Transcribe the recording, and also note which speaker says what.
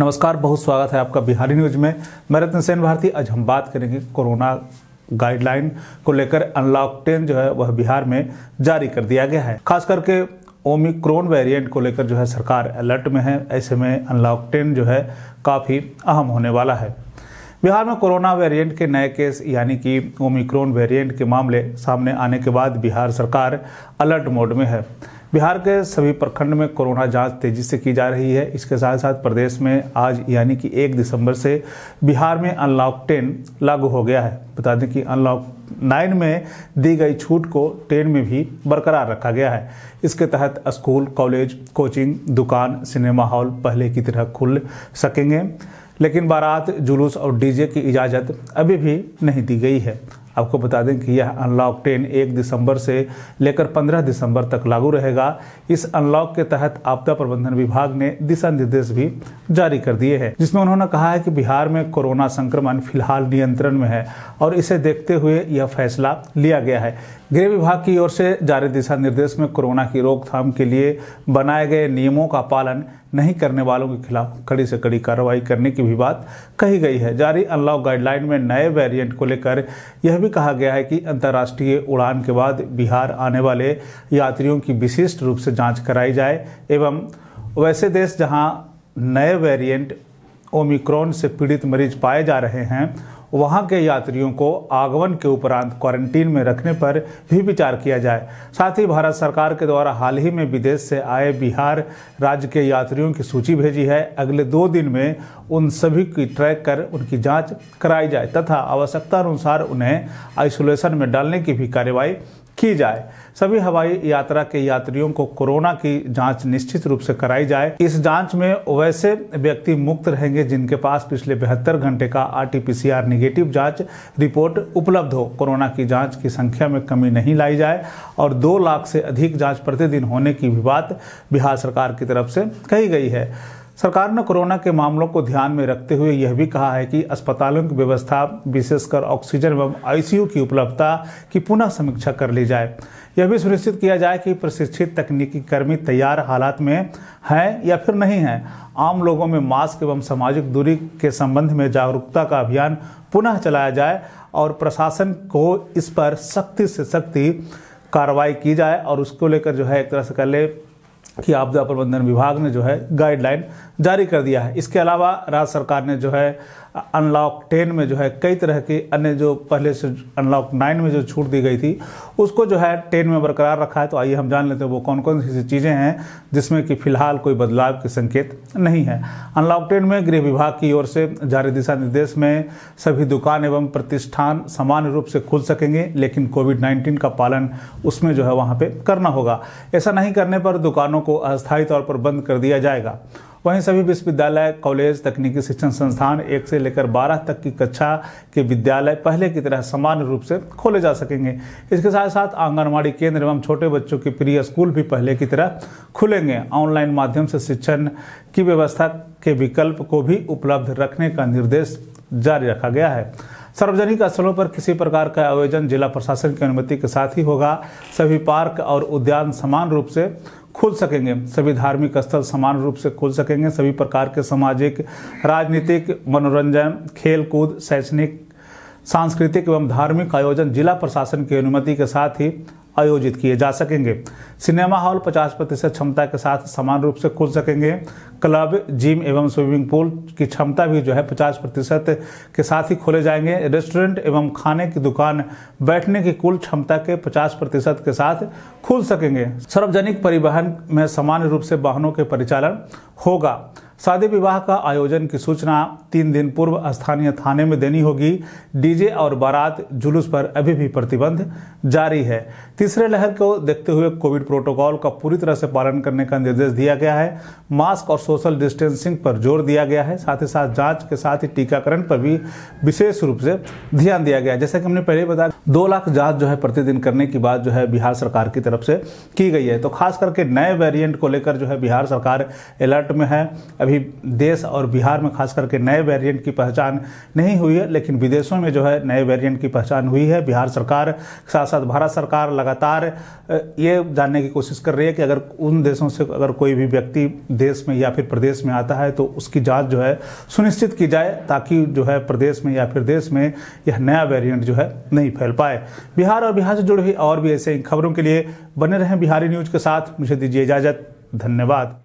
Speaker 1: नमस्कार बहुत स्वागत है आपका बिहारी न्यूज में मैं रत्न सेन भारती आज हम बात करेंगे कोरोना गाइडलाइन को लेकर अनलॉक टेन जो है वह बिहार में जारी कर दिया गया है खास करके ओमिक्रोन वेरिएंट को लेकर जो है सरकार अलर्ट में है ऐसे में अनलॉक टेन जो है काफ़ी अहम होने वाला है बिहार में कोरोना वेरिएंट के नए केस यानी कि ओमिक्रोन वेरिएंट के मामले सामने आने के बाद बिहार सरकार अलर्ट मोड में है बिहार के सभी प्रखंड में कोरोना जांच तेजी से की जा रही है इसके साथ साथ प्रदेश में आज यानी कि एक दिसंबर से बिहार में अनलॉक टेन लागू हो गया है बता दें कि अनलॉक नाइन में दी गई छूट को टेन में भी बरकरार रखा गया है इसके तहत स्कूल कॉलेज कोचिंग दुकान सिनेमा हॉल पहले की तरह खुल सकेंगे लेकिन बारात जुलूस और डीजे की इजाज़त अभी भी नहीं दी गई है आपको बता दें कि यह अनलॉक टेन एक दिसंबर से लेकर पंद्रह दिसंबर तक लागू रहेगा इस अनलॉक के तहत आपदा प्रबंधन विभाग ने दिशा निर्देश भी जारी कर दिए हैं जिसमें उन्होंने कहा है कि बिहार में कोरोना संक्रमण फिलहाल नियंत्रण में है और इसे देखते हुए यह फैसला लिया गया है गृह विभाग की ओर से जारी दिशा निर्देश में कोरोना की रोकथाम के लिए बनाए गए नियमों का पालन नहीं करने वालों के खिलाफ कड़ी से कड़ी कार्रवाई करने की भी बात कही गई है जारी अनलॉक गाइडलाइन में नए वेरिएंट को लेकर यह भी कहा गया है कि अंतर्राष्ट्रीय उड़ान के बाद बिहार आने वाले यात्रियों की विशिष्ट रूप से जाँच कराई जाए एवं वैसे देश जहाँ नए वेरिएंट ओमिक्रॉन से पीड़ित मरीज पाए जा रहे हैं वहां के यात्रियों को आगमन के उपरांत क्वारंटीन में रखने पर भी विचार किया जाए साथ ही भारत सरकार के द्वारा हाल ही में विदेश से आए बिहार राज्य के यात्रियों की सूची भेजी है अगले दो दिन में उन सभी की ट्रैक कर उनकी जाँच कराई जाए तथा आवश्यकता अनुसार उन्हें आइसोलेशन में डालने की भी कार्यवाही की जाए सभी हवाई यात्रा के यात्रियों को कोरोना की जांच निश्चित रूप से कराई जाए इस जांच में वैसे व्यक्ति मुक्त रहेंगे जिनके पास पिछले बेहतर घंटे का आरटीपीसीआर निगेटिव जांच रिपोर्ट उपलब्ध हो कोरोना की जांच की संख्या में कमी नहीं लाई जाए और दो लाख से अधिक जांच प्रतिदिन होने की भी बात बिहार सरकार की तरफ से कही गई है सरकार ने कोरोना के मामलों को ध्यान में रखते हुए यह भी कहा है कि अस्पतालों की व्यवस्था विशेषकर ऑक्सीजन एवं आईसीयू की उपलब्धता की पुनः समीक्षा कर ली जाए यह भी सुनिश्चित किया जाए कि प्रशिक्षित तकनीकी कर्मी तैयार हालात में हैं या फिर नहीं हैं आम लोगों में मास्क एवं सामाजिक दूरी के संबंध में जागरूकता का अभियान पुनः चलाया जाए और प्रशासन को इस पर सख्ती से सख्ती कार्रवाई की जाए और उसको लेकर जो है एक तरह से कह ले कि आपदा प्रबंधन विभाग ने जो है गाइडलाइन जारी कर दिया है इसके अलावा राज्य सरकार ने जो है अनलॉक टेन में जो है कई तरह के अन्य जो पहले से अनलॉक नाइन में जो छूट दी गई थी उसको जो है टेन में बरकरार रखा है तो आइए हम जान लेते हैं वो कौन कौन सी चीज़ें हैं जिसमें कि फिलहाल कोई बदलाव के संकेत नहीं है अनलॉक टेन में गृह विभाग की ओर से जारी दिशा निर्देश में सभी दुकान एवं प्रतिष्ठान सामान्य रूप से खुल सकेंगे लेकिन कोविड नाइन्टीन का पालन उसमें जो है वहाँ पर करना होगा ऐसा नहीं करने पर दुकानों को अस्थायी तौर पर बंद कर दिया जाएगा वहीं सभी विश्वविद्यालय कॉलेज तकनीकी शिक्षण संस्थान एक से लेकर बारह तक की कक्षा के विद्यालय पहले की तरह सामान्य रूप से खोले जा सकेंगे इसके साथ साथ आंगनबाड़ी केंद्र एवं छोटे बच्चों के प्रिय स्कूल भी पहले की तरह खुलेंगे ऑनलाइन माध्यम से शिक्षण की व्यवस्था के विकल्प को भी उपलब्ध रखने का निर्देश जारी रखा गया है सार्वजनिक स्थलों पर किसी प्रकार का आयोजन जिला प्रशासन की अनुमति के साथ ही होगा सभी पार्क और उद्यान समान रूप से खुल सकेंगे सभी धार्मिक स्थल समान रूप से खुल सकेंगे सभी प्रकार के सामाजिक राजनीतिक मनोरंजन खेलकूद शैक्षणिक सांस्कृतिक एवं धार्मिक आयोजन जिला प्रशासन की अनुमति के साथ ही आयोजित किए जा सकेंगे सिनेमा हॉल 50 प्रतिशत क्षमता के साथ समान रूप से खुल सकेंगे क्लब जिम एवं स्विमिंग पूल की क्षमता भी जो है 50 प्रतिशत के साथ ही खोले जाएंगे रेस्टोरेंट एवं खाने की दुकान बैठने की कुल क्षमता के 50 प्रतिशत के साथ खुल सकेंगे सार्वजनिक परिवहन में सामान्य रूप से वाहनों के परिचालन होगा शादी विवाह का आयोजन की सूचना तीन दिन पूर्व स्थानीय थाने में देनी होगी डीजे और बारात जुलूस पर अभी भी प्रतिबंध जारी है तीसरे लहर को देखते हुए कोविड प्रोटोकॉल का पूरी तरह से पालन करने का निर्देश दिया गया है मास्क और सोशल डिस्टेंसिंग पर जोर दिया गया है साथ ही साथ जाँच के साथ ही टीकाकरण पर भी विशेष रूप से ध्यान दिया गया जैसा जैसे कि हमने पहले बताया दो लाख जाँच जो है प्रतिदिन करने की बात जो है बिहार सरकार की तरफ से की गई है तो खास करके नए वेरियंट को लेकर जो है बिहार सरकार अलर्ट में है अभी अभी देश और बिहार में खास करके नए वेरिएंट की पहचान नहीं हुई है लेकिन विदेशों में जो है नए वेरिएंट की पहचान हुई है बिहार सरकार के साथ साथ भारत सरकार लगातार ये जानने की कोशिश कर रही है कि अगर उन देशों से अगर कोई भी व्यक्ति देश में या फिर प्रदेश में आता है तो उसकी जाँच जो है सुनिश्चित की जाए ताकि जो है प्रदेश में या फिर देश में यह नया वेरियंट जो है नहीं फैल पाए बिहार और बिहार से जुड़ी हुई और भी ऐसे खबरों के लिए बने रहें बिहारी न्यूज के साथ मुझे दीजिए इजाजत धन्यवाद